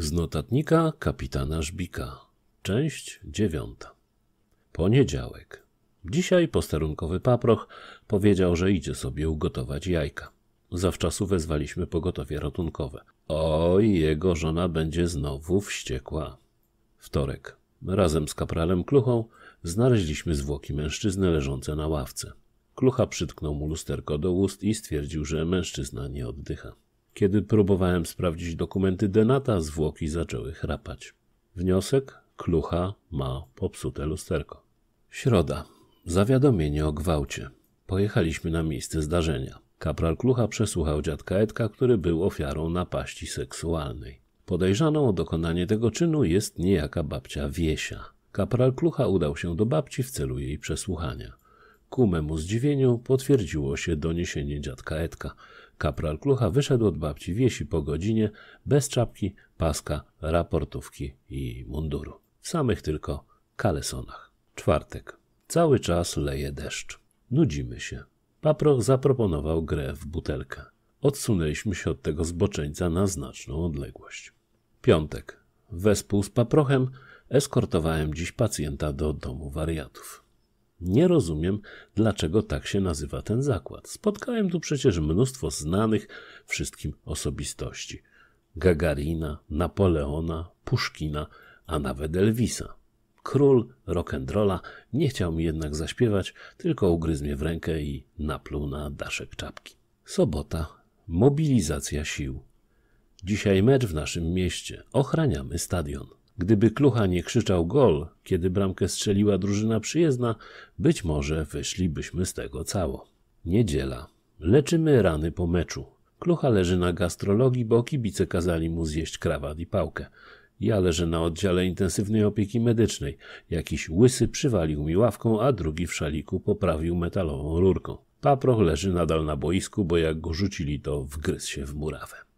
Z notatnika kapitana Żbika, część dziewiąta. Poniedziałek. Dzisiaj posterunkowy paproch powiedział, że idzie sobie ugotować jajka. Zawczasu wezwaliśmy pogotowie ratunkowe. Oj, jego żona będzie znowu wściekła. Wtorek. Razem z kapralem Kluchą znaleźliśmy zwłoki mężczyzny leżące na ławce. Klucha przytknął mu lusterko do ust i stwierdził, że mężczyzna nie oddycha. Kiedy próbowałem sprawdzić dokumenty Denata, zwłoki zaczęły chrapać. Wniosek? Klucha ma popsute lusterko. Środa. Zawiadomienie o gwałcie. Pojechaliśmy na miejsce zdarzenia. Kapral Klucha przesłuchał dziadka Edka, który był ofiarą napaści seksualnej. Podejrzaną o dokonanie tego czynu jest niejaka babcia Wiesia. Kapral Klucha udał się do babci w celu jej przesłuchania. Ku memu zdziwieniu potwierdziło się doniesienie dziadka Edka. Kapral Klucha wyszedł od babci wiesi po godzinie, bez czapki, paska, raportówki i munduru. W samych tylko kalesonach. Czwartek. Cały czas leje deszcz. Nudzimy się. Paproch zaproponował grę w butelkę. Odsunęliśmy się od tego zboczeńca na znaczną odległość. Piątek. Wespół z paprochem eskortowałem dziś pacjenta do domu wariatów. Nie rozumiem, dlaczego tak się nazywa ten zakład. Spotkałem tu przecież mnóstwo znanych wszystkim osobistości: Gagarina, Napoleona, Puszkina, a nawet Elvisa. Król rock'n'rolla nie chciał mi jednak zaśpiewać, tylko ugryzł mnie w rękę i napluł na daszek czapki. Sobota. Mobilizacja sił. Dzisiaj mecz w naszym mieście. Ochraniamy stadion. Gdyby Klucha nie krzyczał gol, kiedy bramkę strzeliła drużyna przyjezdna, być może wyszlibyśmy z tego cało. Niedziela. Leczymy rany po meczu. Klucha leży na gastrologii, bo kibice kazali mu zjeść krawat i pałkę. Ja leżę na oddziale intensywnej opieki medycznej. Jakiś łysy przywalił mi ławką, a drugi w szaliku poprawił metalową rurką. Paproch leży nadal na boisku, bo jak go rzucili, to wgryzł się w murawę.